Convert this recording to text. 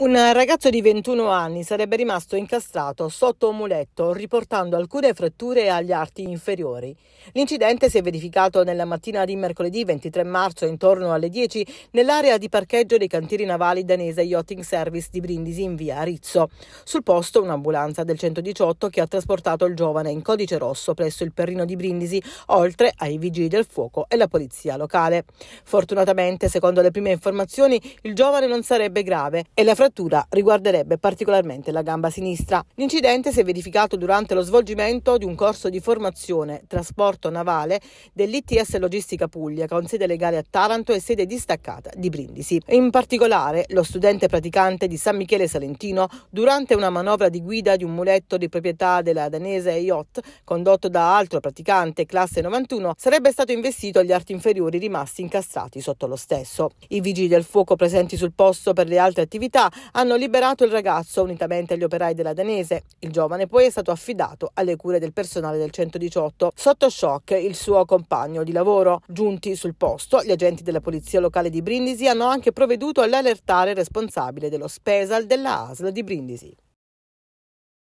Un ragazzo di 21 anni sarebbe rimasto incastrato sotto un muletto, riportando alcune fratture agli arti inferiori. L'incidente si è verificato nella mattina di mercoledì 23 marzo intorno alle 10 nell'area di parcheggio dei cantieri navali danese Yachting Service di Brindisi in via Rizzo. Sul posto un'ambulanza del 118 che ha trasportato il giovane in codice rosso presso il Perrino di Brindisi, oltre ai vigili del fuoco e la polizia locale. Fortunatamente, secondo le prime informazioni, il giovane non sarebbe grave e la frattura frattura riguarderebbe particolarmente la gamba sinistra. L'incidente si è verificato durante lo svolgimento di un corso di formazione trasporto navale dell'ITS Logistica Puglia, con sede legale a Taranto e sede distaccata di Brindisi. In particolare, lo studente praticante di San Michele Salentino, durante una manovra di guida di un muletto di proprietà della danese Yacht, condotto da altro praticante classe 91, sarebbe stato investito agli arti inferiori rimasti incastrati sotto lo stesso. I vigili del fuoco presenti sul posto per le altre attività hanno liberato il ragazzo unitamente agli operai della danese. Il giovane poi è stato affidato alle cure del personale del 118. Sotto shock il suo compagno di lavoro. Giunti sul posto, gli agenti della polizia locale di Brindisi hanno anche provveduto all'allertare il responsabile dello Spesal della ASL di Brindisi.